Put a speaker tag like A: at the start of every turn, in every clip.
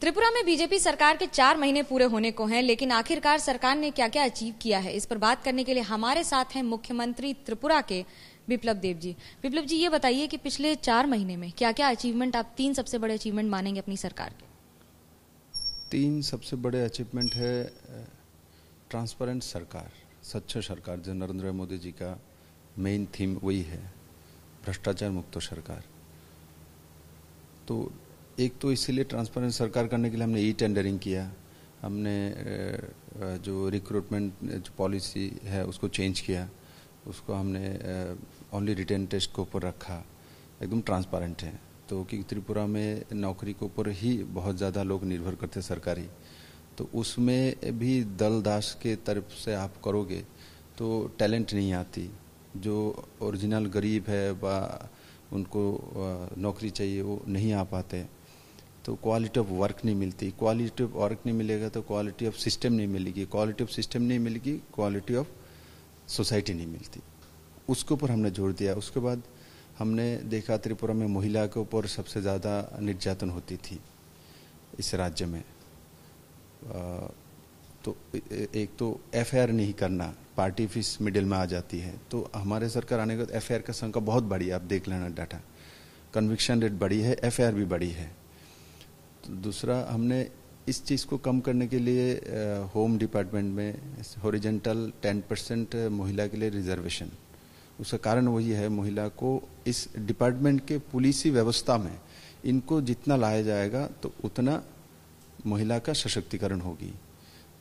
A: त्रिपुरा में बीजेपी सरकार के चार महीने पूरे होने को हैं लेकिन आखिरकार सरकार ने क्या क्या अचीव किया है इस पर बात करने के लिए हमारे साथ हैं मुख्यमंत्री त्रिपुरा के विप्लव देव जी विप्लव जी ये बताइए कि पिछले चार महीने में क्या क्या अचीवमेंट आप तीन सबसे बड़े अचीवमेंट मानेंगे अपनी सरकार के
B: तीन सबसे बड़े अचीवमेंट है ट्रांसपेरेंट सरकार स्वच्छ सरकार जो नरेंद्र मोदी जी का मेन थीम वही है भ्रष्टाचार मुक्त सरकार तो एक तो इसीलिए ट्रांसपेरेंट सरकार करने के लिए हमने ई टेंडरिंग किया हमने जो रिक्रूटमेंट जो पॉलिसी है उसको चेंज किया उसको हमने ओनली रिटर्न टेस्ट के ऊपर रखा एकदम ट्रांसपेरेंट है तो कि त्रिपुरा में नौकरी के ऊपर ही बहुत ज़्यादा लोग निर्भर करते सरकारी तो उसमें भी दल दास के तरफ से आप करोगे तो टैलेंट नहीं आती जो ओरिजिनल गरीब है व उनको नौकरी चाहिए वो नहीं आ पाते तो क्वालिटी ऑफ वर्क नहीं मिलती क्वालिटी ऑफ वर्क नहीं मिलेगा तो क्वालिटी ऑफ सिस्टम नहीं मिलेगी क्वालिटी ऑफ सिस्टम नहीं मिलेगी क्वालिटी ऑफ सोसाइटी नहीं मिलती उसके ऊपर हमने जोर दिया उसके बाद हमने देखा त्रिपुरा में महिला के ऊपर सबसे ज़्यादा निर्यातन होती थी इस राज्य में तो एक तो एफ नहीं करना पार्टी फीस मिडिल में आ जाती है तो हमारे सरकार आने के बाद एफ का संख्या बहुत बढ़ी है आप देख लेना डाटा कन्विक्शन रेट बड़ी है एफ भी बढ़ी है दूसरा हमने इस चीज़ को कम करने के लिए होम डिपार्टमेंट में होरिजेंटल टेन परसेंट महिला के लिए रिजर्वेशन उसका कारण वही है महिला को इस डिपार्टमेंट के पुलिसी व्यवस्था में इनको जितना लाया जाएगा तो उतना महिला का सशक्तिकरण होगी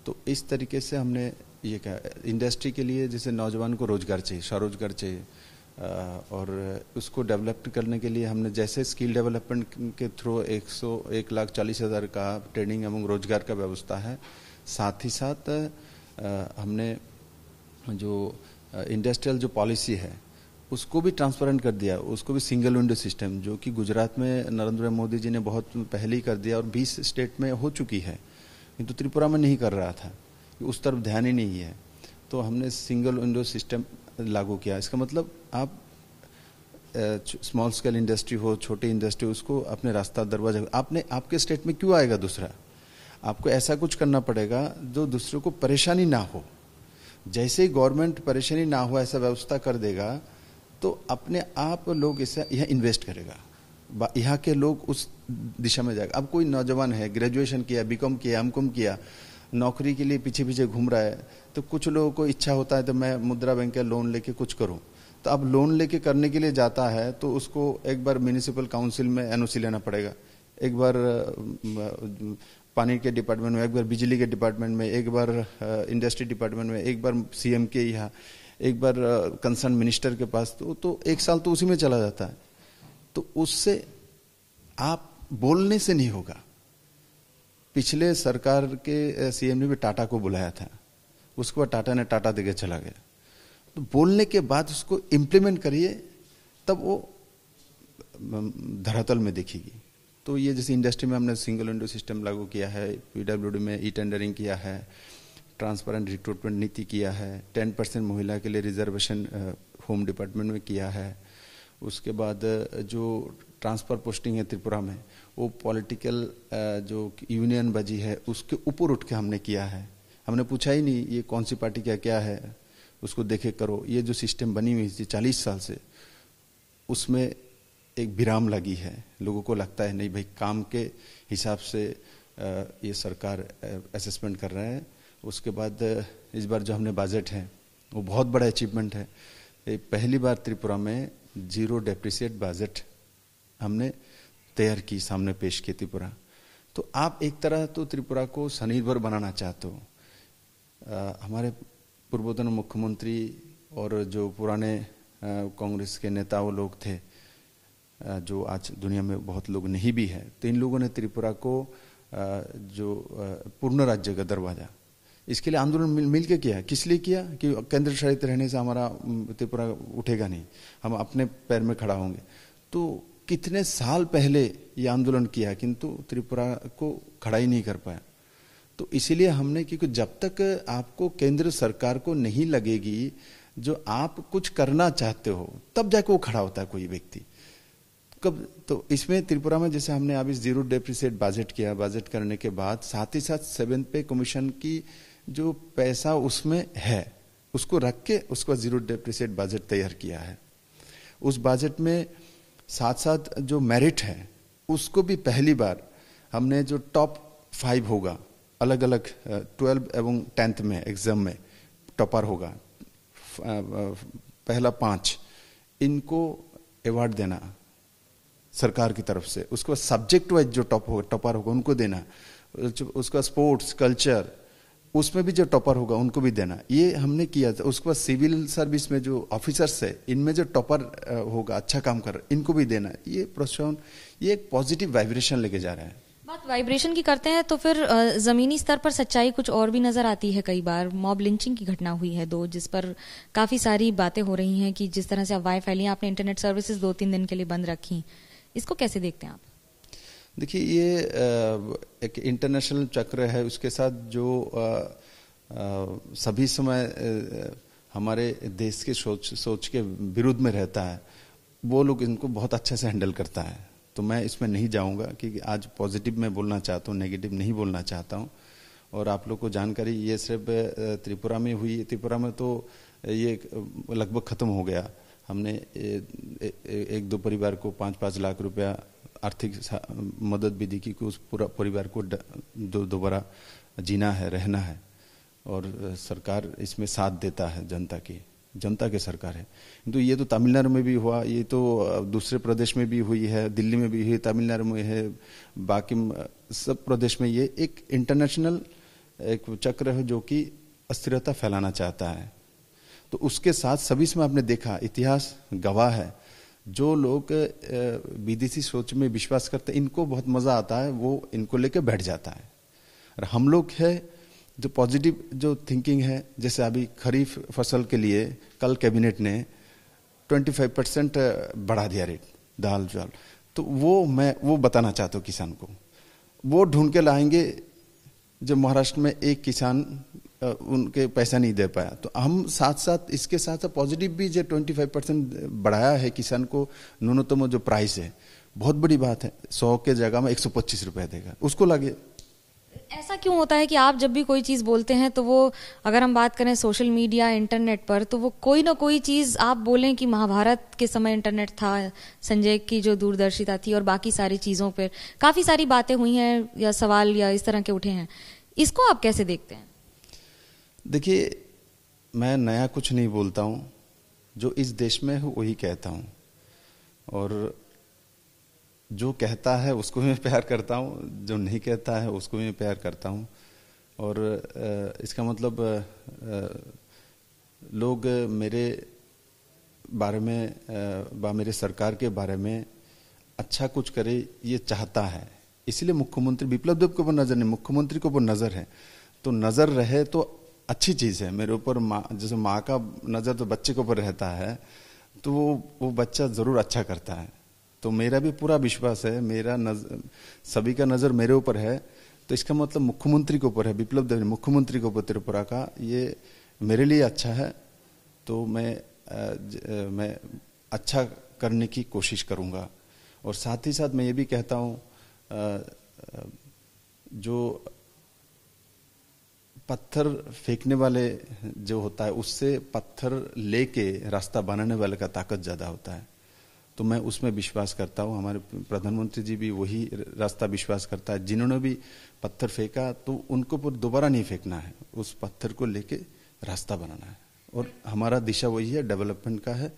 B: तो इस तरीके से हमने ये कहा इंडस्ट्री के लिए जैसे नौजवान को रोजगार चाहिए स्वरोजगार चाहिए और उसको डेवलप करने के लिए हमने जैसे स्किल डेवलपमेंट के थ्रू एक सौ एक लाख चालीस हज़ार का ट्रेनिंग एवं रोजगार का व्यवस्था है साथ ही साथ हमने जो इंडस्ट्रियल जो पॉलिसी है उसको भी ट्रांसपेरेंट कर दिया उसको भी सिंगल विंडो सिस्टम जो कि गुजरात में नरेंद्र मोदी जी ने बहुत पहले ही कर दिया और 20 स्टेट में हो चुकी है किंतु तो त्रिपुरा में नहीं कर रहा था उस तरफ ध्यान ही नहीं है तो हमने सिंगल विंडो सिस्टम लागू किया इसका मतलब आप स्मॉल स्केल इंडस्ट्री हो छोटी इंडस्ट्री उसको अपने रास्ता दरवाजा आपने आपके स्टेट में क्यों आएगा दूसरा आपको ऐसा कुछ करना पड़ेगा जो दूसरों को परेशानी ना हो जैसे ही गवर्नमेंट परेशानी ना हो ऐसा व्यवस्था कर देगा तो अपने आप लोग इसे यहाँ इन्वेस्ट करेगा यहाँ के लोग उस दिशा में जाएगा अब कोई नौजवान है ग्रेजुएशन किया बीकॉम किया एम किया नौकरी के लिए पीछे पीछे घूम रहा है तो कुछ लोगों को इच्छा होता है तो मैं मुद्रा बैंक का लोन लेके कुछ करूं तो अब लोन लेके करने के लिए जाता है तो उसको एक बार म्यूनिसिपल काउंसिल में एनओसी लेना पड़ेगा एक बार पानी के डिपार्टमेंट में एक बार बिजली के डिपार्टमेंट में एक बार इंडस्ट्री डिपार्टमेंट में एक बार सीएम के यहाँ एक बार कंसर्न मिनिस्टर के पास तो तो एक साल तो उसी में चला जाता है तो उससे आप बोलने से नहीं होगा पिछले सरकार के सीएम ने भी टाटा को बुलाया था उसके बाद टाटा ने टाटा देकर चला गया तो बोलने के बाद उसको इम्प्लीमेंट करिए तब वो धरातल में देखेगी तो ये जैसे इंडस्ट्री में हमने सिंगल विंडो सिस्टम लागू किया है पीडब्ल्यू में ई टेंडरिंग किया है ट्रांसपेरेंट रिक्रूटमेंट नीति किया है टेन परसेंट महिला के लिए रिजर्वेशन होम डिपार्टमेंट में किया है उसके बाद जो ट्रांसफर पोस्टिंग है त्रिपुरा में वो पॉलिटिकल जो यूनियन बजी है उसके ऊपर उठ के हमने किया है हमने पूछा ही नहीं ये कौन सी पार्टी क्या क्या है उसको देखे करो ये जो सिस्टम बनी हुई थी चालीस साल से उसमें एक विराम लगी है लोगों को लगता है नहीं भाई काम के हिसाब से ये सरकार असेसमेंट कर रहे हैं उसके बाद इस बार जो हमने बजट है वो बहुत बड़ा अचीवमेंट है पहली बार त्रिपुरा में जीरो डेप्रिसिएट बजट हमने तैयार की सामने पेश की त्रिपुरा तो आप एक तरह तो त्रिपुरा को स्वनिर्भर बनाना चाहते हो हमारे पूर्वोत्तर मुख्यमंत्री और जो पुराने कांग्रेस के नेता वो लोग थे जो आज दुनिया में बहुत लोग नहीं भी है तो इन लोगों ने त्रिपुरा को जो पूर्ण राज्य का दरवाजा इसके लिए आंदोलन मिल मिल किया किस लिए किया कि केंद्र शासित रहने से हमारा त्रिपुरा उठेगा नहीं हम अपने पैर में खड़ा होंगे तो कितने साल पहले यह आंदोलन किया किंतु त्रिपुरा को खड़ा ही नहीं कर पाया तो इसीलिए हमने क्योंकि जब तक आपको केंद्र सरकार को नहीं लगेगी जो आप कुछ करना चाहते हो तब जाके वो खड़ा होता है कोई व्यक्ति कब तो इसमें त्रिपुरा में जैसे हमने अभी जीरो डेप्रिसिएट बजट किया बजट करने के बाद साथ ही साथ सेवन पे कमीशन की जो पैसा उसमें है उसको रख के उसका जीरो डेप्रिसिएट बजट तैयार किया है उस बजट में साथ साथ जो मेरिट है उसको भी पहली बार हमने जो टॉप फाइव होगा अलग अलग ट्वेल्व एवं टेंथ में एग्जाम में टॉपर होगा पहला पांच इनको अवार्ड देना सरकार की तरफ से उसके बाद सब्जेक्ट वाइज जो टॉप होगा टॉपर होगा उनको देना उसका स्पोर्ट्स कल्चर उसमें भी जो टॉपर होगा उनको भी देना ये हमने किया था उसके बाद सिविल सर्विस में जो ऑफिसर्स है इनमें जो टॉपर होगा अच्छा काम कर इनको भी देना ये प्रोत्साहन ये एक पॉजिटिव वाइब्रेशन लेके जा रहे है
A: बात वाइब्रेशन की करते हैं तो फिर जमीनी स्तर पर सच्चाई कुछ और भी नजर आती है कई बार मॉब लिंचिंग की घटना हुई है दो जिस पर काफी सारी बातें हो रही हैं कि जिस तरह से अफवाहें फैली आपने इंटरनेट सर्विसेज दो तीन दिन के लिए बंद रखी इसको कैसे देखते हैं आप
B: देखिए ये एक इंटरनेशनल चक्र है उसके साथ जो सभी समय हमारे देश के सोच सोच के विरुद्ध में रहता है वो लोग इनको बहुत अच्छे से हैंडल करता है तो मैं इसमें नहीं जाऊंगा कि आज पॉजिटिव मैं बोलना चाहता हूँ नेगेटिव नहीं बोलना चाहता हूँ और आप लोग को जानकारी ये सिर्फ त्रिपुरा में हुई त्रिपुरा में तो ये लगभग ख़त्म हो गया हमने ए, ए, ए, एक दो परिवार को पाँच पाँच लाख रुपया आर्थिक मदद भी दी कि उस पूरा परिवार को दोबारा जीना है रहना है और सरकार इसमें साथ देता है जनता की जनता के सरकार है तो ये तो तमिलनाडु में भी हुआ ये तो दूसरे प्रदेश में भी हुई है दिल्ली में भी हुई तमिलनाडु में है बाकी सब प्रदेश में ये एक इंटरनेशनल एक चक्र है जो कि अस्थिरता फैलाना चाहता है तो उसके साथ सभी में आपने देखा इतिहास गवाह है जो लोग विदेशी सोच में विश्वास करते हैं इनको बहुत मज़ा आता है वो इनको लेके बैठ जाता है और हम लोग है जो पॉजिटिव जो थिंकिंग है जैसे अभी खरीफ फसल के लिए कल कैबिनेट ने 25 परसेंट बढ़ा दिया रेट दाल चाल तो वो मैं वो बताना चाहता हूँ किसान को वो ढूंढ के लाएंगे जो महाराष्ट्र में एक किसान उनके पैसा नहीं दे पाया तो हम साथ साथ इसके साथ साथ पॉजिटिव भी जो 25 परसेंट बढ़ाया है किसान को न्यूनतम जो प्राइस है बहुत बड़ी बात है सौ के जगह में एक सौ पच्चीस रुपया देगा उसको लगे
A: ऐसा क्यों होता है कि आप जब भी कोई चीज़ बोलते हैं तो वो अगर हम बात करें सोशल मीडिया इंटरनेट पर तो वो कोई ना कोई चीज़ आप बोलें कि महाभारत के समय इंटरनेट था संजय की जो दूरदर्शिता थी और बाकी सारी चीज़ों पर काफ़ी सारी बातें हुई हैं या सवाल या इस तरह के उठे हैं इसको आप कैसे देखते हैं
B: देखिए मैं नया कुछ नहीं बोलता हूँ जो इस देश में है वही कहता हूँ और जो कहता है उसको भी मैं प्यार करता हूँ जो नहीं कहता है उसको भी मैं प्यार करता हूँ और इसका मतलब लोग मेरे बारे में बा मेरे सरकार के बारे में अच्छा कुछ करे ये चाहता है इसलिए मुख्यमंत्री विप्लव देव के ऊपर नज़र नहीं मुख्यमंत्री के ऊपर नज़र है तो नज़र रहे तो अच्छी चीज़ है मेरे ऊपर माँ जैसे माँ का नज़र तो बच्चे के ऊपर रहता है तो वो वो बच्चा ज़रूर अच्छा करता है तो मेरा भी पूरा विश्वास है मेरा नजर सभी का नज़र मेरे ऊपर है तो इसका मतलब मुख्यमंत्री के ऊपर है विप्लव देव मुख्यमंत्री के ऊपर त्रिपुरा का ये मेरे लिए अच्छा है तो मैं ज, मैं अच्छा करने की कोशिश करूंगा और साथ ही साथ मैं ये भी कहता हूँ जो पत्थर फेंकने वाले जो होता है उससे पत्थर लेके रास्ता बनाने वाले का ताकत ज़्यादा होता है तो मैं उसमें विश्वास करता हूँ हमारे प्रधानमंत्री जी भी वही रास्ता विश्वास करता है जिन्होंने भी पत्थर फेंका तो उनको पर दोबारा नहीं फेंकना है उस पत्थर को लेके रास्ता बनाना है और हमारा दिशा वही है डेवलपमेंट का है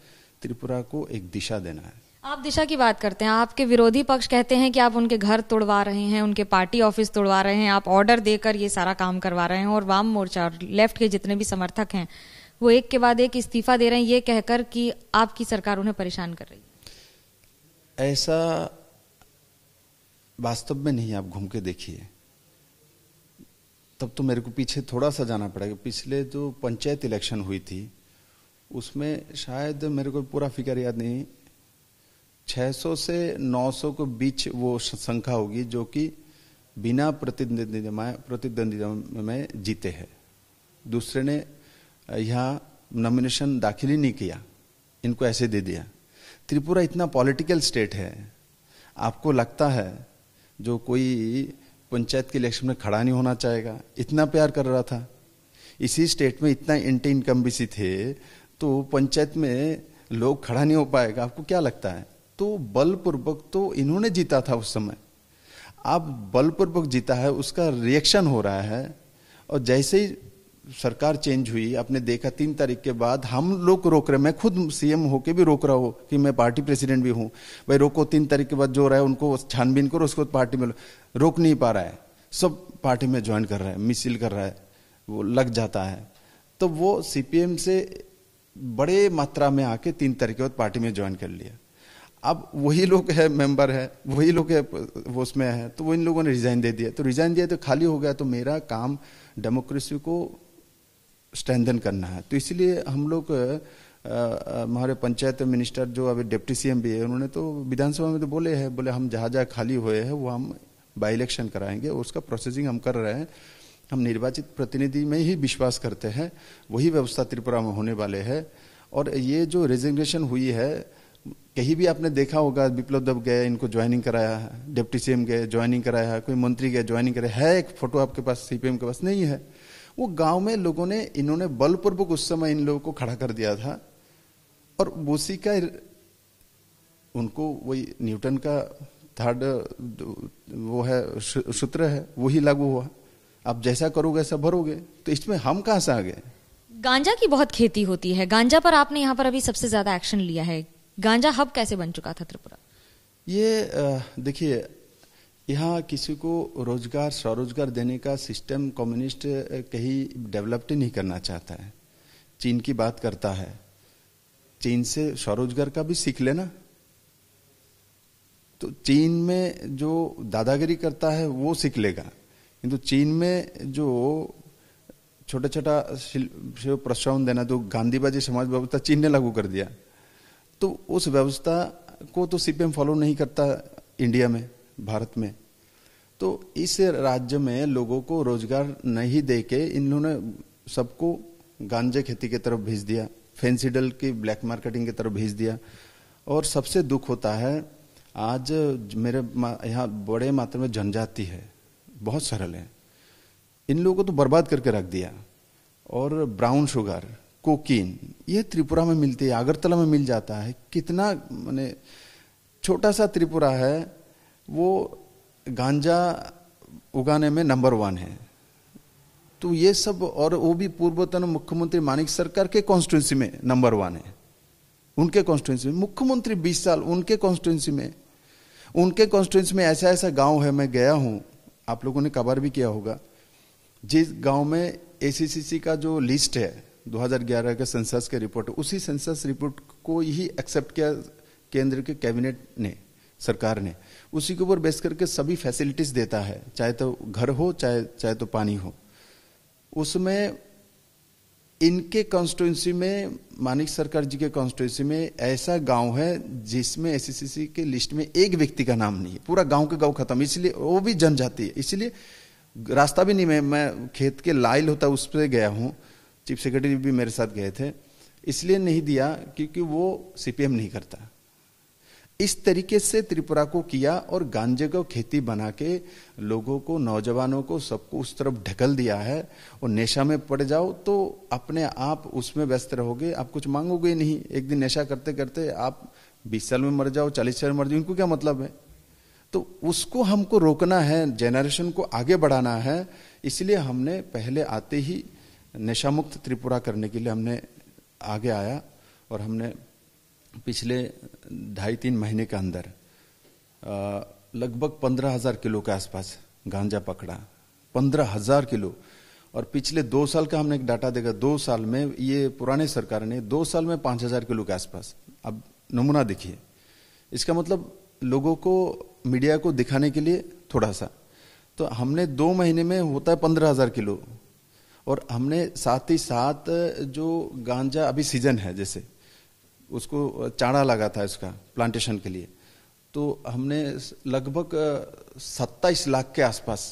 B: त्रिपुरा को एक दिशा देना है
A: आप दिशा की बात करते हैं आपके विरोधी पक्ष कहते हैं कि आप उनके घर तोड़वा रहे हैं उनके पार्टी ऑफिस तोड़वा रहे हैं आप ऑर्डर देकर ये सारा काम करवा रहे हैं और वाम मोर्चा और लेफ्ट के जितने भी समर्थक हैं वो एक के बाद एक इस्तीफा दे रहे हैं ये कहकर कि आपकी सरकार उन्हें परेशान कर रही
B: है ऐसा वास्तव में नहीं आप घूम के देखिए तब तो मेरे को पीछे थोड़ा सा जाना पड़ेगा पिछले जो पंचायत इलेक्शन हुई थी उसमें शायद मेरे को पूरा फिक्र याद नहीं 600 से 900 के बीच वो संख्या होगी जो कि बिना प्रतिद्वंदी प्रतिद्वंदिता में जीते हैं दूसरे ने यहाँ नॉमिनेशन दाखिल ही नहीं किया इनको ऐसे दे दिया त्रिपुरा इतना पॉलिटिकल स्टेट है आपको लगता है जो कोई पंचायत के इलेक्शन में खड़ा नहीं होना चाहेगा इतना प्यार कर रहा था इसी स्टेट में इतना एंटी इनकम्बेसी थे तो पंचायत में लोग खड़ा नहीं हो पाएगा आपको क्या लगता है तो बलपूर्वक तो इन्होंने जीता था उस समय आप बलपूर्वक जीता है उसका रिएक्शन हो रहा है और जैसे ही सरकार चेंज हुई आपने देखा तीन तारीख के बाद हम लोग रोक रहे मैं खुद सीएम होके भी रोक रहा हूँ कि मैं पार्टी प्रेसिडेंट भी हूँ भाई रोको तीन तारीख के बाद जो रहा है उनको छानबीन करो उसको पार्टी में रोक नहीं पा रहा है सब पार्टी में ज्वाइन कर रहा है मिसिल कर रहा है वो लग जाता है तो वो सीपीएम से बड़े मात्रा में आके तीन तारीख के बाद पार्टी में ज्वाइन कर लिया अब वही लोग है मेंबर है वही लोग है वो उसमें है तो वो इन लोगों ने रिजाइन दे दिया तो रिजाइन दिया तो खाली हो गया तो मेरा काम डेमोक्रेसी को स्ट्रेंथन करना है तो इसलिए हम लोग हमारे पंचायत मिनिस्टर जो अभी डिप्टी सीएम भी है उन्होंने तो विधानसभा में तो बोले हैं बोले हम जहाँ जहाँ खाली हुए हैं वो हम बाई इलेक्शन कराएंगे उसका प्रोसेसिंग हम कर रहे हैं हम निर्वाचित प्रतिनिधि में ही विश्वास करते हैं वही व्यवस्था त्रिपुरा में होने वाले है और ये जो रेजिग्नेशन हुई है कहीं भी आपने देखा होगा विप्लव दब गए इनको ज्वाइनिंग कराया है डिप्टी सी गए ज्वाइनिंग कराया है कोई मंत्री गए ज्वाइनिंग कराया है एक फोटो आपके पास सीपीएम के पास नहीं है वो गांव में लोगों ने इन्होंने बलपूर्वक उस समय इन लोगों को खड़ा कर दिया था और उसी का उनको वही न्यूटन का थर्ड वो है सूत्र है वही लागू हुआ आप जैसा करोगे ऐसा भरोगे तो इसमें हम कहां से आ गए
A: गांजा की बहुत खेती होती है गांजा पर आपने यहाँ पर अभी सबसे ज्यादा एक्शन लिया है गांजा हब कैसे बन चुका था त्रिपुरा
B: ये देखिए यहाँ किसी को रोजगार स्वरोजगार देने का सिस्टम कम्युनिस्ट कहीं डेवलप्ड नहीं करना चाहता है चीन की बात करता है चीन से स्वरोजगार का भी सीख लेना तो चीन में जो दादागिरी करता है वो सीख लेगा किंतु चीन में जो छोटा छोटा प्रस्ताव देना तो गांधीबाजी समाज व्यवस्था चीन ने लागू कर दिया तो उस व्यवस्था को तो सीपीएम फॉलो नहीं करता इंडिया में भारत में तो इस राज्य में लोगों को रोजगार नहीं दे के इन्होंने सबको गांजे खेती की तरफ भेज दिया फेंसिडल की ब्लैक मार्केटिंग की तरफ भेज दिया और सबसे दुख होता है आज मेरे यहाँ बड़े मात्रा में जनजाति है बहुत सरल है इन लोगों को तो बर्बाद करके रख दिया और ब्राउन शुगर कोकीन ये त्रिपुरा में मिलती है अगरतला में मिल जाता है कितना मैंने छोटा सा त्रिपुरा है वो गांजा उगाने में नंबर वन है तो ये सब और वो भी पूर्वतन मुख्यमंत्री मानिक सरकार के कॉन्स्टिट्युएंसी में नंबर वन है उनके कॉन्स्टिट्यूंसी में मुख्यमंत्री बीस साल उनके कॉन्स्टिट्युएंसी में उनके कॉन्स्टिट्यूंसी में ऐसा ऐसा गांव है मैं गया हूं आप लोगों ने कवर भी किया होगा जिस गांव में एसीसीसी का जो लिस्ट है 2011 के सेंसस के रिपोर्ट उसी सेंसस रिपोर्ट को ही एक्सेप्ट किया केंद्र के कैबिनेट ने सरकार ने उसी के ऊपर बेस करके सभी फैसिलिटीज देता है चाहे तो घर हो चाहे चाहे तो पानी हो उसमें इनके कॉन्स्टिट्यूंसी में मानिक सरकार जी के कॉन्स्टिट्यूंसी में ऐसा गांव है जिसमें एससीसीसी के लिस्ट में एक व्यक्ति का नाम नहीं है पूरा गांव के गांव खत्म इसलिए वो भी जनजाति है इसलिए रास्ता भी नहीं मैं मैं खेत के लाइल होता उस पर गया हूँ चीफ सेक्रेटरी भी मेरे साथ गए थे इसलिए नहीं दिया क्योंकि वो सीपीएम नहीं करता इस तरीके से त्रिपुरा को किया और गांजे को खेती बना के लोगों को नौजवानों को सबको उस तरफ ढकल दिया है और नशा में पड़ जाओ तो अपने आप उसमें व्यस्त रहोगे आप कुछ मांगोगे नहीं एक दिन नशा करते करते आप बीस साल में मर जाओ चालीस साल में मर जाओ इनको क्या मतलब है तो उसको हमको रोकना है जेनरेशन को आगे बढ़ाना है इसलिए हमने पहले आते ही नशा मुक्त त्रिपुरा करने के लिए हमने आगे आया और हमने पिछले ढाई तीन महीने के अंदर लगभग पंद्रह हजार किलो के आसपास गांजा पकड़ा पंद्रह हजार किलो और पिछले दो साल का हमने एक डाटा देखा दो साल में ये पुराने सरकार ने दो साल में पांच हजार किलो के आसपास अब नमूना देखिए इसका मतलब लोगों को मीडिया को दिखाने के लिए थोड़ा सा तो हमने दो महीने में होता है पंद्रह हजार किलो और हमने साथ ही साथ जो गांजा अभी सीजन है जैसे उसको चाड़ा लगा था इसका प्लांटेशन के लिए तो हमने लगभग सत्ताईस लाख के आसपास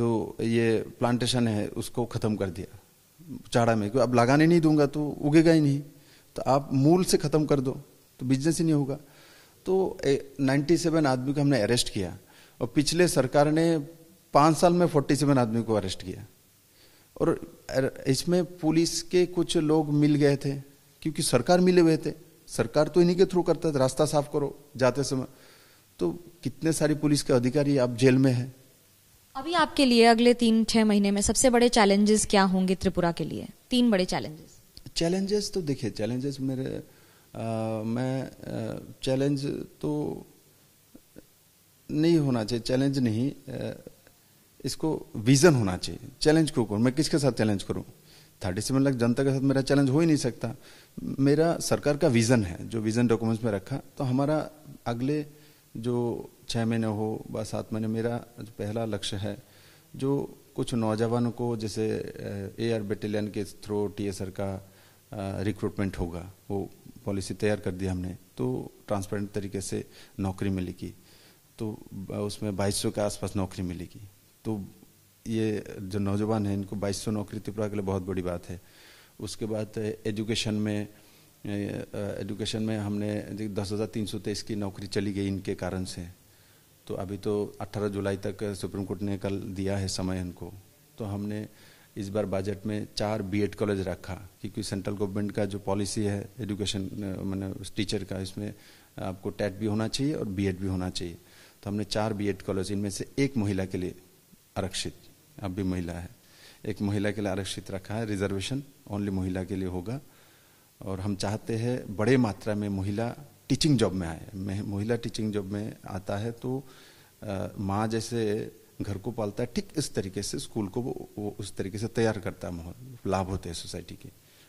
B: जो ये प्लांटेशन है उसको ख़त्म कर दिया चाड़ा में क्योंकि अब लगाने नहीं दूंगा तो उगेगा ही नहीं तो आप मूल से ख़त्म कर दो तो बिजनेस ही नहीं होगा तो 97 आदमी को हमने अरेस्ट किया और पिछले सरकार ने पांच साल में 47 आदमी को अरेस्ट किया और इसमें पुलिस के कुछ लोग मिल गए थे क्योंकि सरकार मिले हुए थे सरकार तो इन्हीं के थ्रू करता था रास्ता साफ करो जाते समय तो कितने सारी पुलिस के अधिकारी आप जेल में हैं
A: अभी आपके लिए अगले तीन छह महीने में सबसे बड़े चैलेंजेस क्या होंगे त्रिपुरा के लिए तीन बड़े चैलेंजेस
B: चैलेंजेस तो देखिए चैलेंजेस मेरे आ, मैं चैलेंज तो नहीं होना चाहिए चैलेंज नहीं आ, इसको विजन होना चाहिए चैलेंज क्यों करूँ मैं किसके साथ चैलेंज करूँ थर्टी सेवन लाख जनता के साथ मेरा चैलेंज हो ही नहीं सकता मेरा सरकार का विजन है जो विजन डॉक्यूमेंट्स में रखा तो हमारा अगले जो छः महीने हो व सात महीने मेरा पहला लक्ष्य है जो कुछ नौजवानों को जैसे ए आर बटालियन के थ्रू आर का रिक्रूटमेंट होगा वो पॉलिसी तैयार कर दी हमने तो ट्रांसपेरेंट तरीके से नौकरी मिलेगी तो उसमें बाईस सौ के आसपास नौकरी मिलेगी तो ये जो नौजवान हैं इनको 2200 नौकरी त्रिपुरा के लिए बहुत बड़ी बात है उसके बाद एजुकेशन में एजुकेशन में हमने दस हज़ार तीन सौ तेईस की नौकरी चली गई इनके कारण से तो अभी तो 18 जुलाई तक सुप्रीम कोर्ट ने कल दिया है समय इनको तो हमने इस बार बजट में चार बीएड कॉलेज रखा क्योंकि सेंट्रल गवर्नमेंट का जो पॉलिसी है एजुकेशन मैंने टीचर का इसमें आपको टेट भी होना चाहिए और बीएड भी होना चाहिए तो हमने चार बीएड कॉलेज इनमें से एक महिला के लिए आरक्षित अब भी महिला है एक महिला के लिए आरक्षित रखा है रिजर्वेशन ओनली महिला के लिए होगा और हम चाहते हैं बड़े मात्रा में महिला टीचिंग जॉब में आए महिला टीचिंग जॉब में आता है तो माँ जैसे घर को पालता है ठीक इस तरीके से स्कूल को वो, वो उस तरीके से तैयार करता है माहौल लाभ होते हैं सोसाइटी के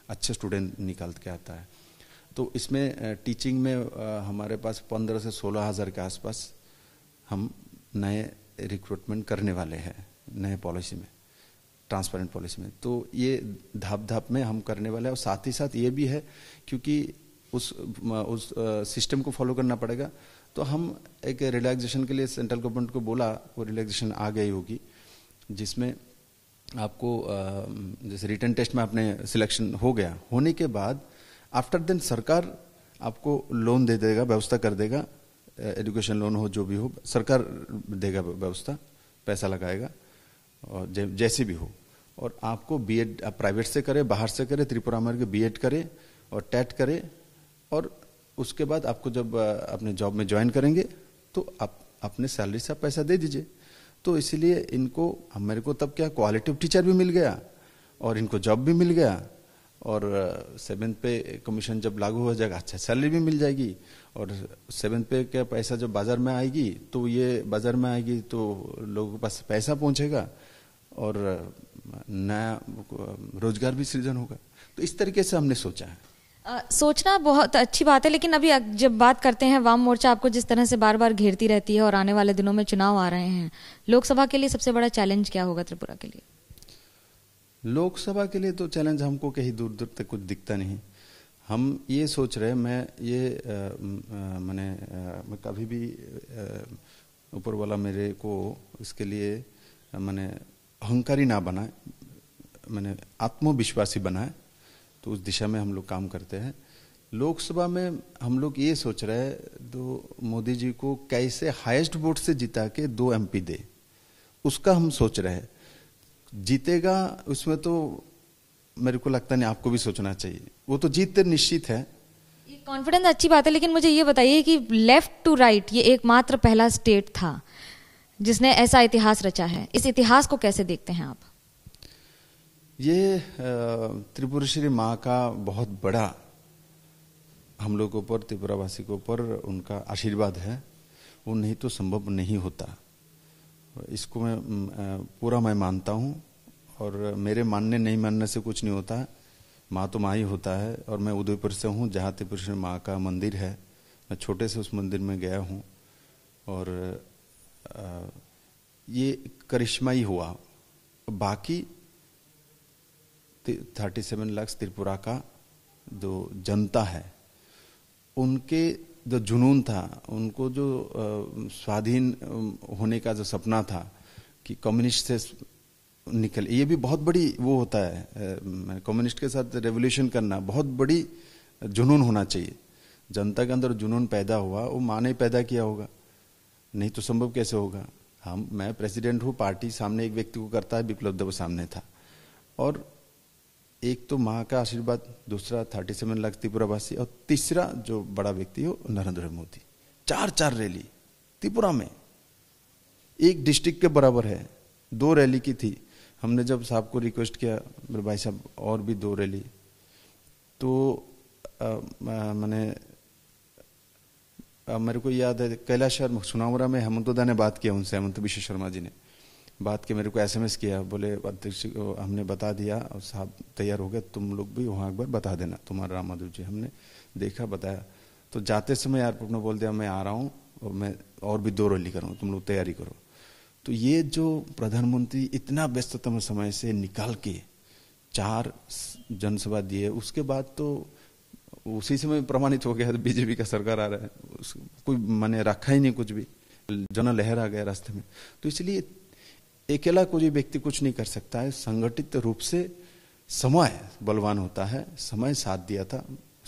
B: अच्छे स्टूडेंट निकाल के आता है तो इसमें टीचिंग में हमारे पास पंद्रह से सोलह हज़ार के आसपास हम नए रिक्रूटमेंट करने वाले हैं नए पॉलिसी में ट्रांसपेरेंट पॉलिसी में तो ये धाप धाप में हम करने वाले हैं और साथ ही साथ ये भी है क्योंकि उस उस सिस्टम को फॉलो करना पड़ेगा तो हम एक रिलैक्सेशन के लिए सेंट्रल गवर्नमेंट को बोला वो रिलैक्सेशन आ गई होगी जिसमें आपको जैसे रिटर्न टेस्ट में आपने सिलेक्शन हो गया होने के बाद आफ्टर देन सरकार आपको लोन दे देगा व्यवस्था कर देगा एजुकेशन लोन हो जो भी हो सरकार देगा व्यवस्था पैसा लगाएगा और जैसे भी हो और आपको बीएड आप प्राइवेट से करें बाहर से करें त्रिपुरा मार्ग बी बीएड करें और टेट करें और उसके बाद आपको जब अपने जॉब में ज्वाइन करेंगे तो आप अपने सैलरी से पैसा दे दीजिए तो इसलिए इनको मेरे को तब क्या क्वालिटी टीचर भी मिल गया और इनको जॉब भी मिल गया और सेवेंथ पे कमीशन जब लागू हो जाएगा अच्छा सैलरी भी मिल जाएगी और सेवन पे का पैसा जब बाजार में आएगी तो ये बाजार में आएगी तो लोगों के पास पैसा पहुंचेगा और नया रोजगार भी सृजन होगा तो इस तरीके से हमने सोचा है
A: आ, सोचना बहुत अच्छी बात है लेकिन अभी जब बात करते हैं वाम मोर्चा आपको जिस तरह से बार बार घेरती रहती है और आने वाले दिनों में चुनाव आ रहे हैं लोकसभा के लिए सबसे बड़ा चैलेंज क्या होगा त्रिपुरा के लिए
B: लोकसभा के लिए तो चैलेंज हमको कहीं दूर दूर तक कुछ दिखता नहीं हम ये सोच रहे मैं ये मैंने मैं कभी भी ऊपर वाला मेरे को इसके लिए मैंने अहंकारी ना बनाए मैंने आत्मविश्वासी बनाए तो उस दिशा में हम लोग काम करते हैं लोकसभा में हम लोग ये सोच रहे हैं तो मोदी जी को कैसे हाईएस्ट वोट से जिता के दो एमपी दे उसका हम सोच रहे हैं जीतेगा उसमें तो मेरे को लगता नहीं आपको भी सोचना चाहिए वो तो जीत निश्चित है
A: कॉन्फिडेंस अच्छी बात है लेकिन मुझे ये बताइए कि लेफ्ट टू राइट ये एकमात्र पहला स्टेट था जिसने ऐसा इतिहास रचा है इस इतिहास को कैसे देखते हैं आप
B: ये त्रिपुरेश्वरी माँ का बहुत बड़ा हम लोगों ऊपर त्रिपुरावासी के ऊपर उनका आशीर्वाद है वो नहीं तो संभव नहीं होता इसको मैं पूरा मैं मानता हूँ और मेरे मानने नहीं मानने से कुछ नहीं होता माँ तो माँ ही होता है और मैं उदयपुर से हूँ जहाँ त्रिपुरेश्वर माँ का मंदिर है मैं छोटे से उस मंदिर में गया हूँ और ये करिश्मा ही हुआ बाकी थर्टी सेवन लाख त्रिपुरा का जो जनता है उनके जो जुनून था उनको जो स्वाधीन होने का जो सपना था कि कम्युनिस्ट से निकल ये भी बहुत बड़ी वो होता है कम्युनिस्ट के साथ रेवोल्यूशन करना बहुत बड़ी जुनून होना चाहिए जनता के अंदर जुनून पैदा हुआ वो माँ ने पैदा किया होगा नहीं तो संभव कैसे होगा हम मैं प्रेसिडेंट हूँ पार्टी सामने एक व्यक्ति को करता है विप्लब देव सामने था और एक तो माँ का आशीर्वाद दूसरा थर्टी सेवन लाख त्रिपुरावासी और तीसरा जो बड़ा व्यक्ति हो नरेंद्र मोदी चार चार रैली त्रिपुरा में एक डिस्ट्रिक्ट के बराबर है दो रैली की थी हमने जब साहब को रिक्वेस्ट किया मेरे भाई साहब और भी दो रैली तो मैंने मेरे को याद है कैलाश शहर सुनावरा में हेमंतोदा ने बात किया उनसे हेमंत विश्व शर्मा जी ने बात के मेरे को एसएमएस किया बोले अध्यक्ष को हमने बता दिया और साहब तैयार हो गए तुम लोग भी वहाँ एक बार बता देना तुम्हारा राम माधव जी हमने देखा बताया तो जाते समय एयरपोर्ट में बोल दिया मैं आ रहा हूँ और मैं और भी दो रैली करूँ तुम लोग तैयारी करो तो ये जो प्रधानमंत्री इतना व्यस्ततम समय से निकाल के चार जनसभा दिए उसके बाद तो उसी समय प्रमाणित हो गया बीजेपी का सरकार आ रहा है कोई मैंने रखा ही नहीं कुछ भी जन लहर आ गया रास्ते में तो इसलिए अकेला कोई व्यक्ति कुछ नहीं कर सकता है संगठित रूप से समय बलवान होता है समय साथ दिया था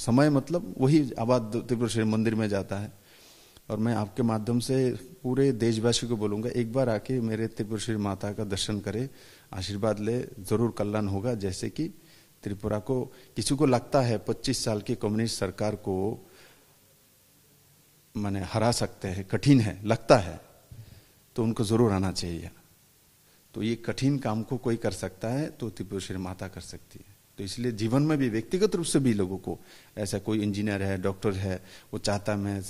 B: समय मतलब वही आबाद त्रिपुर मंदिर में जाता है और मैं आपके माध्यम से पूरे देशवासी को बोलूंगा एक बार आके मेरे त्रिपुर श्री माता का दर्शन करे आशीर्वाद ले जरूर कल्याण होगा जैसे कि त्रिपुरा को किसी को लगता है 25 साल की कम्युनिस्ट सरकार को मैंने हरा सकते हैं कठिन है लगता है तो उनको जरूर आना चाहिए तो ये कठिन काम को कोई कर सकता है तो त्रिपुर श्री माता कर सकती है तो इसलिए जीवन में भी व्यक्तिगत रूप से भी लोगों को ऐसा कोई इंजीनियर है डॉक्टर है वो चाहता मैं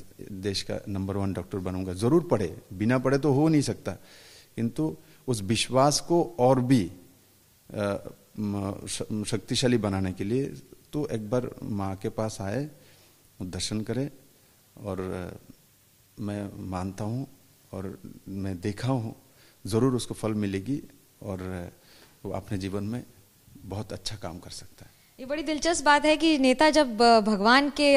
B: देश का नंबर वन डॉक्टर बनूंगा जरूर पढ़े बिना पढ़े तो हो नहीं सकता किंतु उस विश्वास को और भी शक्तिशाली बनाने के लिए तो एक बार माँ के पास आए दर्शन करें और मैं मानता हूँ और मैं देखा हूँ ज़रूर उसको फल मिलेगी और वो अपने जीवन में बहुत अच्छा काम कर सकता है
A: ये बड़ी दिलचस्प बात है कि नेता जब भगवान के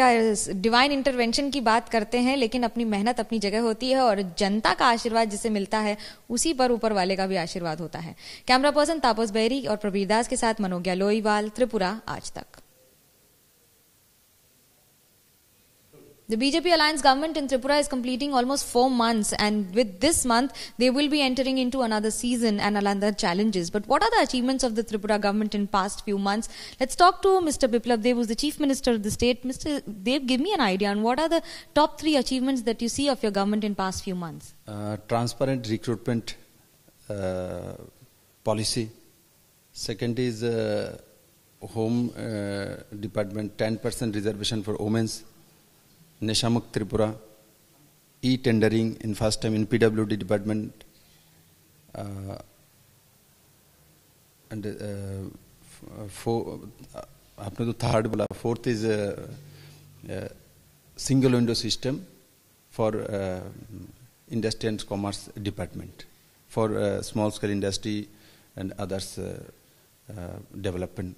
A: डिवाइन इंटरवेंशन की बात करते हैं लेकिन अपनी मेहनत अपनी जगह होती है और जनता का आशीर्वाद जिसे मिलता है उसी पर ऊपर वाले का भी आशीर्वाद होता है कैमरा पर्सन तापस बैरी और प्रवीर दास के साथ मनोज्ञा लोईवाल त्रिपुरा आज तक The BJP alliance government in Tripura is completing almost four months, and with this month, they will be entering into another season and another challenges. But what are the achievements of the Tripura government in past few months? Let's talk to Mr. Biplab Dev, who's the chief minister of the state. Mr. Dev, give me an idea on what are the top three achievements that you see of your government in past few months?
B: Uh, transparent recruitment uh, policy. Second is uh, home uh, department 10% reservation for women's Nishamuk Tripura, e-tendering in first time in PWD department, uh, and uh, uh, four, uh, third, fourth is a, uh, single window system for uh, industry and commerce department, for small scale industry and others development.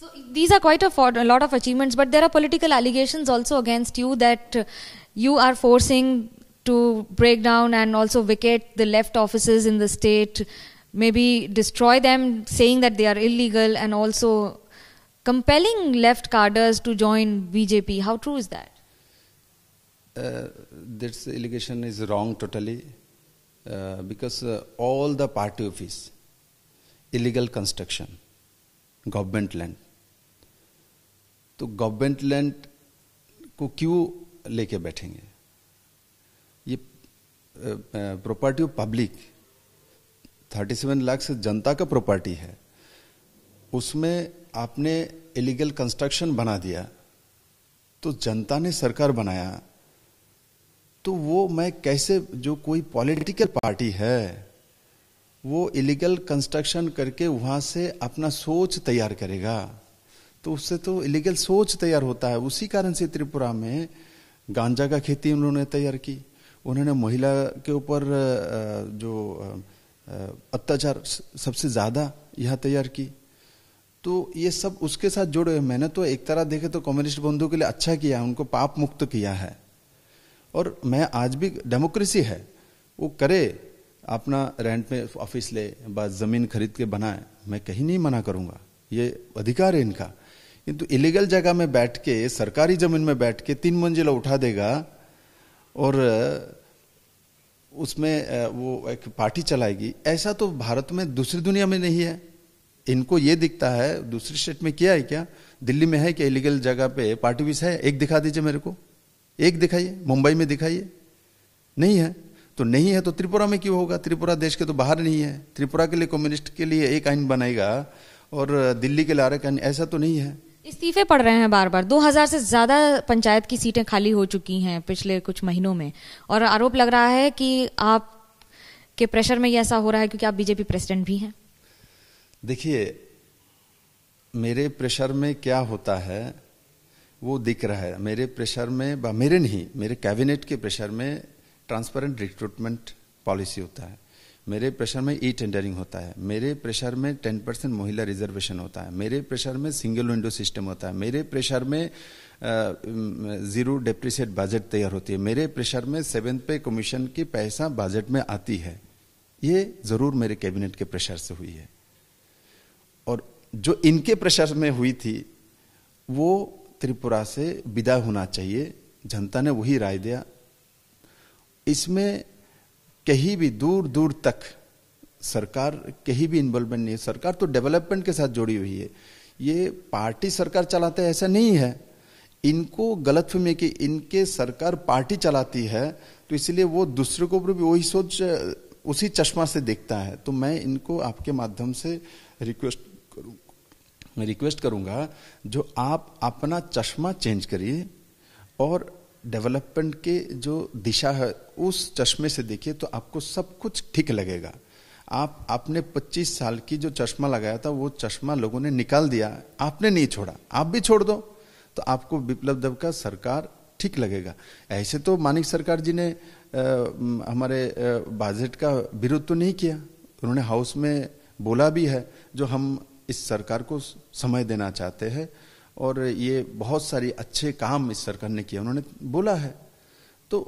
A: So these are quite a, a, lot of achievements, but there are political allegations also against you that uh, you are forcing to break down and also vacate the left offices in the state, maybe destroy them, saying that they are illegal, and also compelling left cadres to join BJP. How true is that?
B: Uh, this allegation is wrong totally uh, because uh, all the party office illegal construction government land तो government land को क्यों लेके बैठेंगे ये property of public 37 lakh से जनता का property है उसमें आपने इलीगल कंस्ट्रक्शन बना दिया तो जनता ने सरकार बनाया तो वो मैं कैसे जो कोई पॉलिटिकल पार्टी है वो इलीगल कंस्ट्रक्शन करके वहां से अपना सोच तैयार करेगा तो उससे तो इलीगल सोच तैयार होता है उसी कारण से त्रिपुरा में गांजा का खेती उन्होंने तैयार की उन्होंने महिला के ऊपर जो अत्याचार सबसे ज़्यादा यह तैयार की तो ये सब उसके साथ जुड़े हुए मैंने तो एक तरह देखे तो कम्युनिस्ट बंधु के लिए अच्छा किया उनको पाप मुक्त किया है और मैं आज भी डेमोक्रेसी है वो करे अपना रेंट में ऑफिस ले बस ज़मीन खरीद के बनाए मैं कहीं नहीं मना करूंगा ये अधिकार है इनका किंतु इलीगल जगह में बैठ के सरकारी ज़मीन में बैठ के तीन मंजिला उठा देगा और उसमें वो एक पार्टी चलाएगी ऐसा तो भारत में दूसरी दुनिया में नहीं है इनको ये दिखता है दूसरी स्टेट में क्या है क्या दिल्ली में है क्या इलीगल जगह पे पार्टी विस है एक दिखा दीजिए मेरे को एक दिखाइए मुंबई में दिखाइए नहीं है तो नहीं है तो त्रिपुरा में क्यों होगा त्रिपुरा देश के तो बाहर नहीं है त्रिपुरा के लिए कम्युनिस्ट के लिए एक आइन बनाएगा और दिल्ली के लिए आरेख आइन ऐसा तो नहीं है
A: इस्तीफे पड़ रहे हैं बार बार 2000 से ज़्यादा पंचायत की सीटें खाली हो चुकी हैं पिछले कुछ महीनों में और आरोप लग रहा है कि आप के प्रेशर में ये ऐसा हो रहा है क्योंकि आप बीजेपी प्रेसिडेंट भी हैं
B: देखिए मेरे प्रेशर में क्या होता है वो दिख रहा है मेरे प्रेशर में मेरे नहीं मेरे कैबिनेट के प्रेशर में ट्रांसपेरेंट रिक्रूटमेंट पॉलिसी होता है मेरे प्रेशर में ई e टेंडरिंग होता है मेरे प्रेशर में टेन परसेंट महिला रिजर्वेशन होता है मेरे प्रेशर में सिंगल विंडो सिस्टम होता है मेरे प्रेशर में जीरो डेप्रिसिएट बजट तैयार होती है मेरे प्रेशर में सेवेंथ पे कमीशन की पैसा बजट में आती है ये जरूर मेरे कैबिनेट के प्रेशर से हुई है और जो इनके प्रेशर में हुई थी वो त्रिपुरा से विदा होना चाहिए जनता ने वही राय दिया इसमें कहीं भी दूर दूर तक सरकार कहीं भी इन्वॉल्वमेंट नहीं है सरकार तो डेवलपमेंट के साथ जुड़ी हुई है ये पार्टी सरकार चलाते है ऐसा नहीं है इनको गलत फहमी कि इनके सरकार पार्टी चलाती है तो इसलिए वो दूसरे को भी वही सोच उसी चश्मा से देखता है तो मैं इनको आपके माध्यम से रिक्वेस्ट करूँ रिक्वेस्ट करूँगा जो आप अपना चश्मा चेंज करिए और डेवलपमेंट के जो दिशा है उस चश्मे से देखिए तो आपको सब कुछ ठीक लगेगा आप आपने 25 साल की जो चश्मा लगाया था वो चश्मा लोगों ने निकाल दिया आपने नहीं छोड़ा आप भी छोड़ दो तो आपको विप्लव देव का सरकार ठीक लगेगा ऐसे तो मानिक सरकार जी ने आ, हमारे बजट का विरोध तो नहीं किया उन्होंने हाउस में बोला भी है जो हम इस सरकार को समय देना चाहते हैं और ये बहुत सारी अच्छे काम इस सरकार ने किए उन्होंने बोला है तो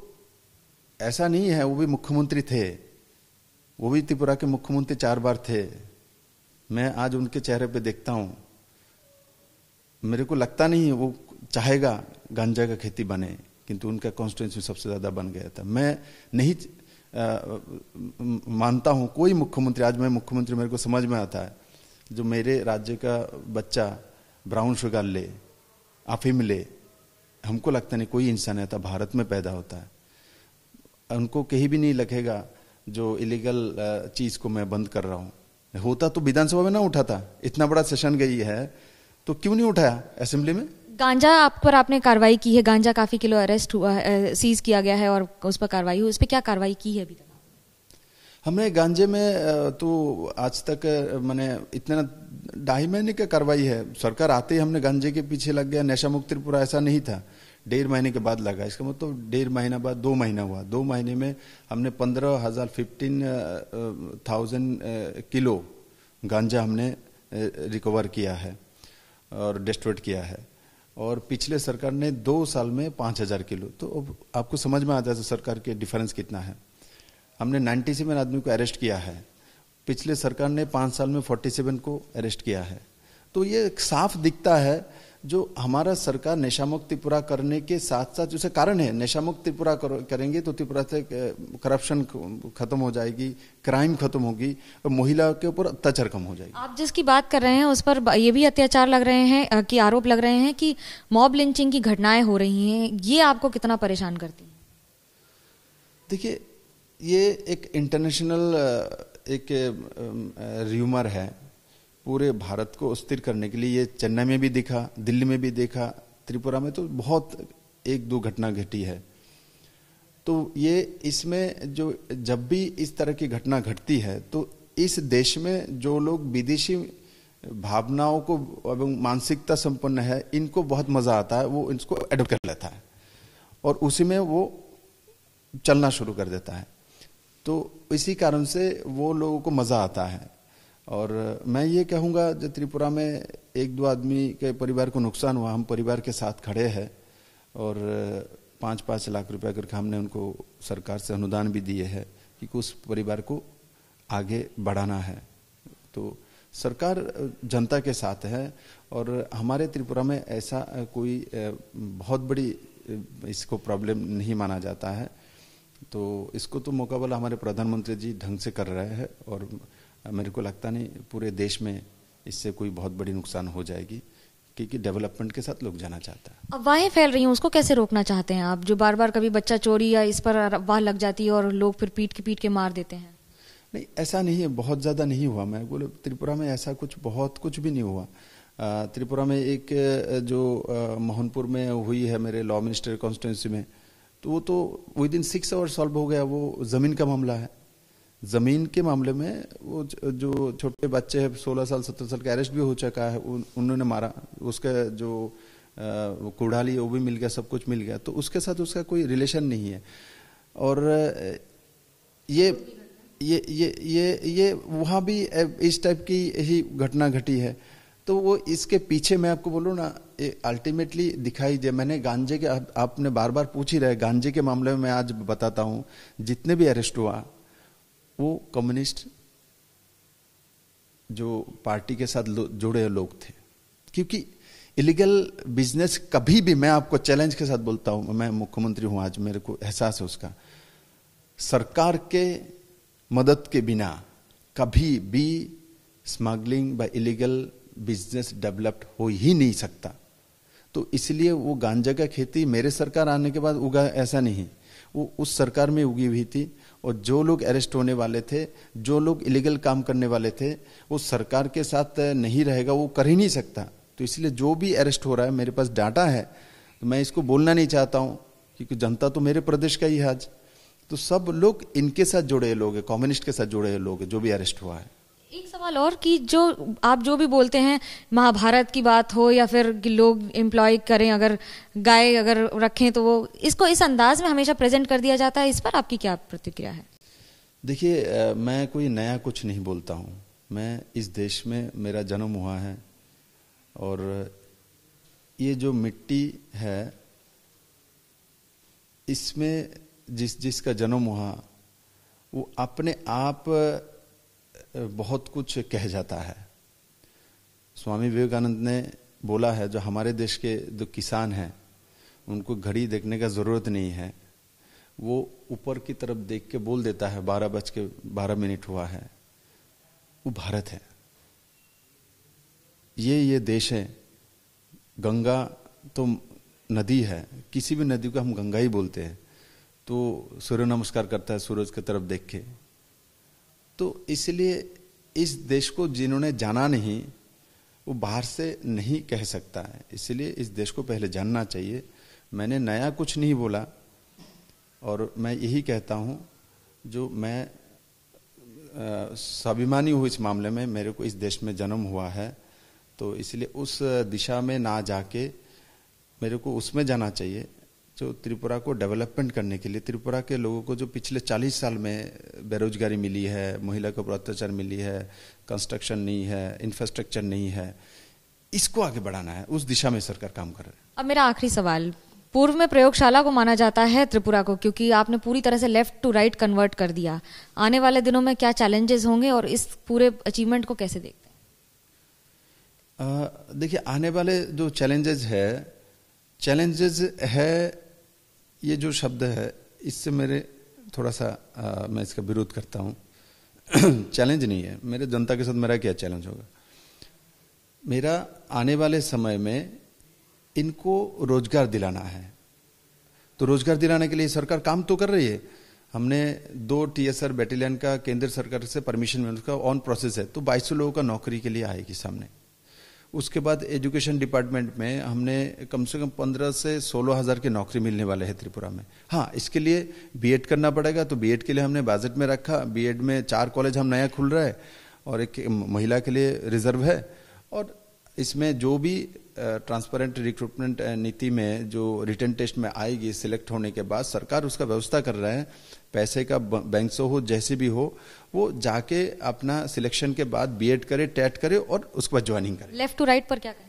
B: ऐसा नहीं है वो भी मुख्यमंत्री थे वो भी त्रिपुरा के मुख्यमंत्री चार बार थे मैं आज उनके चेहरे पे देखता हूँ मेरे को लगता नहीं वो चाहेगा गांजा का खेती बने किंतु उनका कॉन्स्टिट्यूंसी सबसे ज़्यादा बन गया था मैं नहीं आ, मानता हूँ कोई मुख्यमंत्री आज मैं मुख्यमंत्री मेरे को समझ में आता है जो मेरे राज्य का बच्चा ब्राउन शुगर ले अफीम ले हमको लगता नहीं कोई इंसान इंसानियत भारत में पैदा होता है उनको कहीं भी नहीं लगेगा जो इलीगल चीज़ को मैं बंद कर रहा हूं होता तो विधानसभा में ना उठाता इतना बड़ा सेशन गई है तो क्यों नहीं उठाया असेंबली में
A: गांजा आप पर आपने कार्रवाई की है गांजा काफी किलो अरेस्ट हुआ है सीज किया गया है और उस पर कार्रवाई हुई उस पर क्या कार्रवाई की है अभी तक
B: हमने गांजे में तो आज तक मैंने इतना ढाई महीने का कार्रवाई है सरकार आते ही हमने गांजे के पीछे लग गया नशा मुक्ति त्रिपुरा ऐसा नहीं था डेढ़ महीने के बाद लगा इसका मतलब डेढ़ महीना बाद दो महीना हुआ दो महीने में हमने पंद्रह हजार फिफ्टीन थाउजेंड किलो गांजा हमने रिकवर किया है और डिस्ट्रोट किया है और पिछले सरकार ने दो साल में पाँच हज़ार किलो तो अब आपको समझ में आता है सरकार के डिफरेंस कितना है हमने नाइन्टी सेवन आदमी को अरेस्ट किया है पिछले सरकार ने पाँच साल में 47 को अरेस्ट किया है तो ये साफ दिखता है जो हमारा सरकार नशा मुक्त त्रिपुरा करने के साथ साथ जिसे कारण है नशा मुक्त त्रिपुरा करेंगे तो त्रिपुरा से करप्शन खत्म हो जाएगी क्राइम खत्म होगी और महिला के ऊपर अत्याचार कम हो जाएगी आप
A: जिसकी बात कर रहे हैं उस पर ये भी अत्याचार लग रहे हैं कि आरोप लग रहे हैं कि मॉब लिंचिंग की घटनाएं हो रही हैं ये आपको कितना परेशान करती है
B: देखिए ये एक इंटरनेशनल एक र्यूमर है पूरे भारत को स्थिर करने के लिए ये चेन्नई में भी दिखा दिल्ली में भी देखा त्रिपुरा में तो बहुत एक दो घटना घटी है तो ये इसमें जो जब भी इस तरह की घटना घटती है तो इस देश में जो लोग विदेशी भावनाओं को एवं मानसिकता संपन्न है इनको बहुत मजा आता है वो इसको एडप्ट कर लेता है और उसी में वो चलना शुरू कर देता है तो इसी कारण से वो लोगों को मज़ा आता है और मैं ये कहूँगा जो त्रिपुरा में एक दो आदमी के परिवार को नुकसान हुआ हम परिवार के साथ खड़े हैं और पाँच पाँच लाख रुपया करके हमने उनको सरकार से अनुदान भी दिए है कि उस परिवार को आगे बढ़ाना है तो सरकार जनता के साथ है और हमारे त्रिपुरा में ऐसा कोई बहुत बड़ी इसको प्रॉब्लम नहीं माना जाता है तो इसको तो मुकाबला हमारे प्रधानमंत्री जी ढंग से कर रहे हैं और मेरे को लगता नहीं पूरे देश में इससे कोई बहुत बड़ी नुकसान हो जाएगी क्योंकि डेवलपमेंट के साथ लोग जाना चाहता
A: है अफवाहें फैल रही हैं उसको कैसे रोकना चाहते हैं आप जो बार बार कभी बच्चा चोरी या इस पर अफवाह लग जाती है और लोग फिर पीट के पीट के मार देते हैं
B: नहीं ऐसा नहीं है बहुत ज़्यादा नहीं हुआ मैं बोले त्रिपुरा में ऐसा कुछ बहुत कुछ भी नहीं हुआ त्रिपुरा में एक जो मोहनपुर में हुई है मेरे लॉ मिनिस्टर कॉन्स्टिट्यूंसी में तो वो तो within six hour solve हो गया वो ज़मीन का मामला है ज़मीन के मामले में वो जो छोटे बच्चे हैं सोलह साल सत्रह साल का अरेस्ट भी हो चुका है उन, उन्होंने मारा उसका जो कुड़ाली वो भी मिल गया सब कुछ मिल गया तो उसके साथ उसका कोई रिलेशन नहीं है और ये ये ये ये ये वहाँ भी इस टाइप की ही घटना घटी है तो वो इसके पीछे मैं आपको बोलूँ ना अल्टीमेटली दिखाई दे मैंने गांजे के आप, आपने बार बार पूछ ही रहे गांजे के मामले में मैं आज बताता हूँ जितने भी अरेस्ट हुआ वो कम्युनिस्ट जो पार्टी के साथ जुड़े लोग थे क्योंकि इलीगल बिजनेस कभी भी मैं आपको चैलेंज के साथ बोलता हूँ मैं मुख्यमंत्री हूँ आज मेरे को एहसास है उसका सरकार के मदद के बिना कभी भी smuggling by illegal business developed हो ही नहीं सकता तो इसलिए वो गांजा का खेती मेरे सरकार आने के बाद उगा ऐसा नहीं वो उस सरकार में उगी हुई थी और जो लोग अरेस्ट होने वाले थे जो लोग इलीगल काम करने वाले थे वो सरकार के साथ नहीं रहेगा वो कर ही नहीं सकता तो इसलिए जो भी अरेस्ट हो रहा है मेरे पास डाटा है तो मैं इसको बोलना नहीं चाहता हूँ क्योंकि जनता तो मेरे प्रदेश का ही है आज तो सब लोग इनके साथ जुड़े लोग हैं कम्युनिस्ट के साथ जुड़े लोग हैं जो भी अरेस्ट हुआ है
A: एक सवाल और कि जो आप जो भी बोलते हैं महाभारत की बात हो या फिर लोग एम्प्लॉय करें अगर गाय अगर रखें तो वो इसको इस अंदाज में हमेशा प्रेजेंट कर दिया जाता है इस पर आपकी क्या प्रतिक्रिया है
B: देखिए मैं कोई नया कुछ नहीं बोलता हूँ मैं इस देश में मेरा जन्म हुआ है और ये जो मिट्टी है इसमें जिस जिसका जन्म हुआ वो अपने आप बहुत कुछ कह जाता है स्वामी विवेकानंद ने बोला है जो हमारे देश के जो किसान हैं उनको घड़ी देखने का ज़रूरत नहीं है वो ऊपर की तरफ देख के बोल देता है बारह बज के बारह मिनट हुआ है वो भारत है ये ये देश है गंगा तो नदी है किसी भी नदी को हम गंगा ही बोलते हैं तो सूर्य नमस्कार करता है सूरज की तरफ देख के तो इसलिए इस देश को जिन्होंने जाना नहीं वो बाहर से नहीं कह सकता है इसलिए इस देश को पहले जानना चाहिए मैंने नया कुछ नहीं बोला और मैं यही कहता हूँ जो मैं स्वाभिमानी हूँ इस मामले में मेरे को इस देश में जन्म हुआ है तो इसलिए उस दिशा में ना जाके मेरे को उसमें जाना चाहिए जो त्रिपुरा को डेवलपमेंट करने के लिए त्रिपुरा के लोगों को जो पिछले 40 साल में बेरोजगारी मिली है महिला को अत्याचार मिली है कंस्ट्रक्शन नहीं है इंफ्रास्ट्रक्चर नहीं है इसको आगे बढ़ाना है उस दिशा में सरकार काम कर रही है
A: अब मेरा आखिरी सवाल पूर्व में प्रयोगशाला को माना जाता है त्रिपुरा को क्योंकि आपने पूरी तरह से लेफ्ट टू राइट कन्वर्ट कर दिया आने वाले दिनों में क्या चैलेंजेस होंगे और इस पूरे अचीवमेंट को कैसे देखते हैं
B: देखिए आने वाले जो चैलेंजेस है चैलेंजेस है ये जो शब्द है इससे मेरे थोड़ा सा आ, मैं इसका विरोध करता हूँ चैलेंज नहीं है मेरे जनता के साथ मेरा क्या चैलेंज होगा मेरा आने वाले समय में इनको रोजगार दिलाना है तो रोजगार दिलाने के लिए सरकार काम तो कर रही है हमने दो टीएसआर बैटालियन का केंद्र सरकार से परमिशन मिला उसका ऑन प्रोसेस है तो 2200 लोगों का नौकरी के लिए आएगी सामने उसके बाद एजुकेशन डिपार्टमेंट में हमने कम से कम पंद्रह से सोलह हज़ार की नौकरी मिलने वाले है त्रिपुरा में हाँ इसके लिए बीएड करना पड़ेगा तो बीएड के लिए हमने बजट में रखा बीएड में चार कॉलेज हम नया खुल रहा है और एक महिला के लिए रिजर्व है और इसमें जो भी ट्रांसपेरेंट रिक्रूटमेंट नीति में जो रिटर्न टेस्ट में आएगी सिलेक्ट होने के बाद सरकार उसका व्यवस्था कर रहा है पैसे का बैंक से हो जैसे भी हो वो जाके अपना सिलेक्शन के बाद बी एड करे टेट करे और उसके बाद ज्वाइनिंग करे
A: लेफ्ट टू राइट पर क्या करें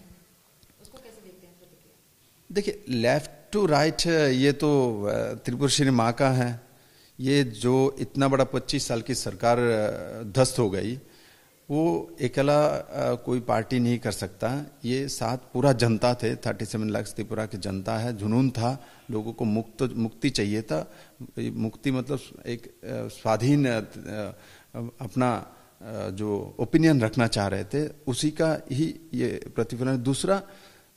B: देखिए लेफ्ट टू राइट ये तो त्रिपुर श्री माँ का है ये जो इतना बड़ा 25 साल की सरकार ध्वस्त हो गई वो एकला कोई पार्टी नहीं कर सकता ये साथ पूरा जनता थे थर्टी सेवन लाख त्रिपुरा की जनता है जुनून था लोगों को मुक्त मुक्ति चाहिए था मुक्ति मतलब एक स्वाधीन अपना जो ओपिनियन रखना चाह रहे थे उसी का ही ये प्रतिफलन दूसरा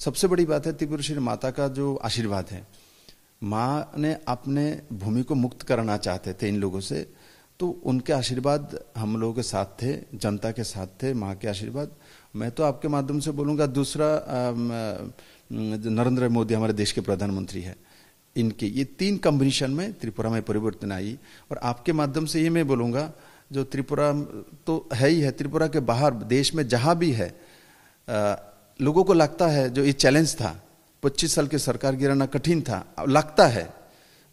B: सबसे बड़ी बात है श्री माता का जो आशीर्वाद है माँ ने अपने भूमि को मुक्त करना चाहते थे इन लोगों से तो उनके आशीर्वाद हम लोगों के साथ थे जनता के साथ थे माँ के आशीर्वाद मैं तो आपके माध्यम से बोलूँगा दूसरा नरेंद्र मोदी हमारे देश के प्रधानमंत्री है इनके ये तीन कम्बिनेशन में त्रिपुरा में परिवर्तन आई और आपके माध्यम से ये मैं बोलूँगा जो त्रिपुरा तो है ही है त्रिपुरा के बाहर देश में जहाँ भी है आ, लोगों को लगता है जो ये चैलेंज था पच्चीस साल की सरकार गिराना कठिन था लगता है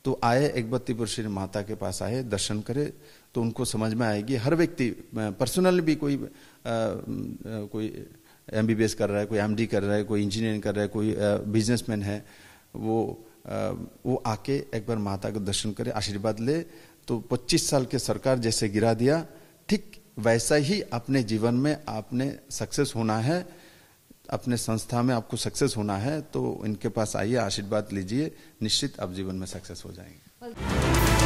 B: तो आए एकबत्ती पुरुषी माता के पास आए दर्शन करे तो उनको समझ में आएगी हर व्यक्ति पर्सनल भी कोई आ, कोई एमबीबीएस कर रहा है कोई एमडी कर रहा है कोई इंजीनियरिंग कर रहा है कोई बिजनेसमैन है वो आ, वो आके एक बार माता का दर्शन करे आशीर्वाद ले तो 25 साल के सरकार जैसे गिरा दिया ठीक वैसा ही अपने जीवन में आपने सक्सेस होना है अपने संस्था में आपको सक्सेस होना है तो इनके पास आइए आशीर्वाद लीजिए निश्चित आप जीवन में सक्सेस हो
A: जाएंगे